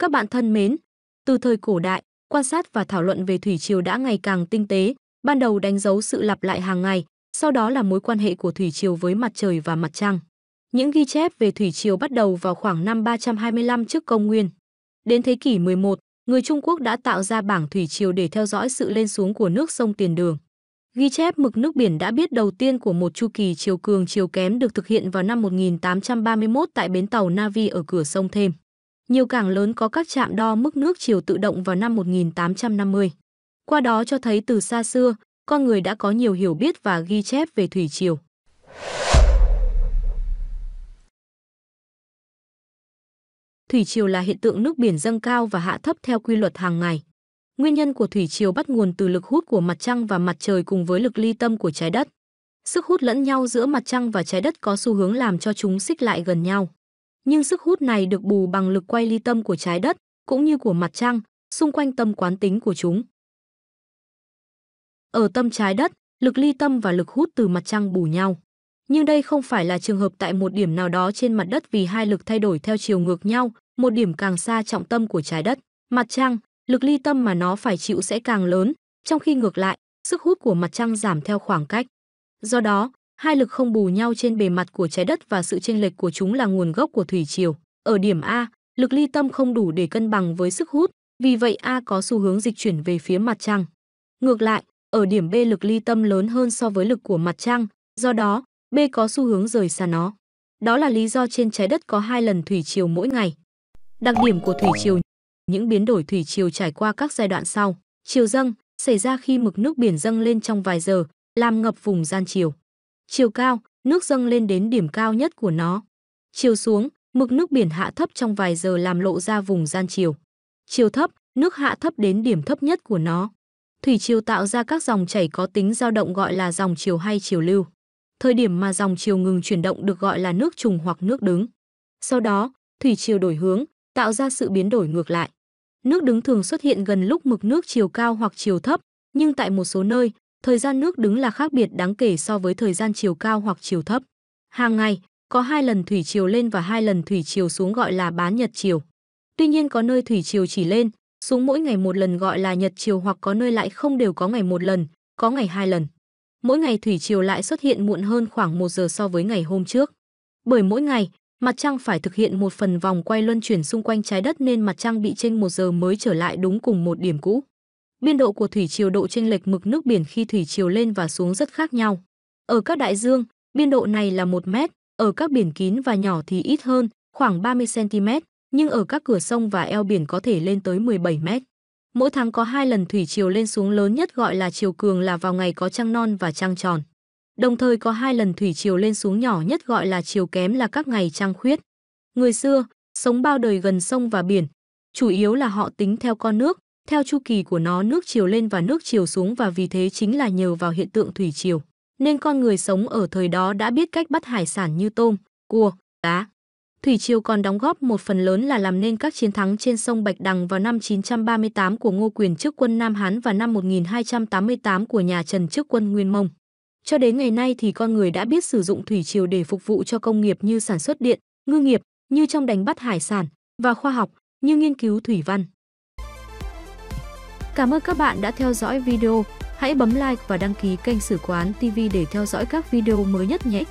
Các bạn thân mến, từ thời cổ đại, quan sát và thảo luận về thủy triều đã ngày càng tinh tế, ban đầu đánh dấu sự lặp lại hàng ngày, sau đó là mối quan hệ của thủy triều với mặt trời và mặt trăng. Những ghi chép về thủy triều bắt đầu vào khoảng năm 325 trước công nguyên. Đến thế kỷ 11, người Trung Quốc đã tạo ra bảng thủy triều để theo dõi sự lên xuống của nước sông Tiền Đường. Ghi chép mực nước biển đã biết đầu tiên của một chu kỳ chiều cường chiều kém được thực hiện vào năm 1831 tại bến tàu Navi ở cửa sông Thêm. Nhiều cảng lớn có các trạm đo mức nước chiều tự động vào năm 1850. Qua đó cho thấy từ xa xưa, con người đã có nhiều hiểu biết và ghi chép về thủy triều. Thủy triều là hiện tượng nước biển dâng cao và hạ thấp theo quy luật hàng ngày. Nguyên nhân của thủy triều bắt nguồn từ lực hút của mặt trăng và mặt trời cùng với lực ly tâm của trái đất. Sức hút lẫn nhau giữa mặt trăng và trái đất có xu hướng làm cho chúng xích lại gần nhau nhưng sức hút này được bù bằng lực quay ly tâm của trái đất cũng như của mặt trăng xung quanh tâm quán tính của chúng. Ở tâm trái đất, lực ly tâm và lực hút từ mặt trăng bù nhau. Nhưng đây không phải là trường hợp tại một điểm nào đó trên mặt đất vì hai lực thay đổi theo chiều ngược nhau, một điểm càng xa trọng tâm của trái đất, mặt trăng, lực ly tâm mà nó phải chịu sẽ càng lớn, trong khi ngược lại, sức hút của mặt trăng giảm theo khoảng cách. Do đó, hai lực không bù nhau trên bề mặt của trái đất và sự chênh lệch của chúng là nguồn gốc của thủy triều. Ở điểm A, lực ly tâm không đủ để cân bằng với sức hút, vì vậy A có xu hướng dịch chuyển về phía mặt trăng. Ngược lại, ở điểm B lực ly tâm lớn hơn so với lực của mặt trăng, do đó, B có xu hướng rời xa nó. Đó là lý do trên trái đất có hai lần thủy triều mỗi ngày. Đặc điểm của thủy triều Những biến đổi thủy triều trải qua các giai đoạn sau. Triều dâng xảy ra khi mực nước biển dâng lên trong vài giờ, làm ngập vùng gian triều. Chiều cao, nước dâng lên đến điểm cao nhất của nó. Chiều xuống, mực nước biển hạ thấp trong vài giờ làm lộ ra vùng gian chiều. Chiều thấp, nước hạ thấp đến điểm thấp nhất của nó. Thủy chiều tạo ra các dòng chảy có tính dao động gọi là dòng chiều hay chiều lưu. Thời điểm mà dòng chiều ngừng chuyển động được gọi là nước trùng hoặc nước đứng. Sau đó, thủy chiều đổi hướng, tạo ra sự biến đổi ngược lại. Nước đứng thường xuất hiện gần lúc mực nước chiều cao hoặc chiều thấp, nhưng tại một số nơi, Thời gian nước đứng là khác biệt đáng kể so với thời gian chiều cao hoặc chiều thấp. Hàng ngày, có hai lần thủy chiều lên và hai lần thủy chiều xuống gọi là bán nhật chiều. Tuy nhiên có nơi thủy chiều chỉ lên, xuống mỗi ngày một lần gọi là nhật chiều hoặc có nơi lại không đều có ngày một lần, có ngày hai lần. Mỗi ngày thủy chiều lại xuất hiện muộn hơn khoảng 1 giờ so với ngày hôm trước. Bởi mỗi ngày, mặt trăng phải thực hiện một phần vòng quay luân chuyển xung quanh trái đất nên mặt trăng bị chênh một giờ mới trở lại đúng cùng một điểm cũ biên độ của thủy triều độ chênh lệch mực nước biển khi thủy triều lên và xuống rất khác nhau. Ở các đại dương, biên độ này là 1 mét, ở các biển kín và nhỏ thì ít hơn, khoảng 30 cm, nhưng ở các cửa sông và eo biển có thể lên tới 17 mét. Mỗi tháng có hai lần thủy triều lên xuống lớn nhất gọi là triều cường là vào ngày có trăng non và trăng tròn. Đồng thời có hai lần thủy triều lên xuống nhỏ nhất gọi là triều kém là các ngày trăng khuyết. Người xưa, sống bao đời gần sông và biển, chủ yếu là họ tính theo con nước, theo chu kỳ của nó nước chiều lên và nước chiều xuống và vì thế chính là nhờ vào hiện tượng thủy chiều. Nên con người sống ở thời đó đã biết cách bắt hải sản như tôm, cua, cá. Thủy triều còn đóng góp một phần lớn là làm nên các chiến thắng trên sông Bạch Đằng vào năm 938 của Ngô Quyền trước quân Nam Hán và năm 1288 của nhà Trần trước quân Nguyên Mông. Cho đến ngày nay thì con người đã biết sử dụng thủy triều để phục vụ cho công nghiệp như sản xuất điện, ngư nghiệp, như trong đánh bắt hải sản, và khoa học, như nghiên cứu thủy văn. Cảm ơn các bạn đã theo dõi video. Hãy bấm like và đăng ký kênh Sử Quán TV để theo dõi các video mới nhất nhé!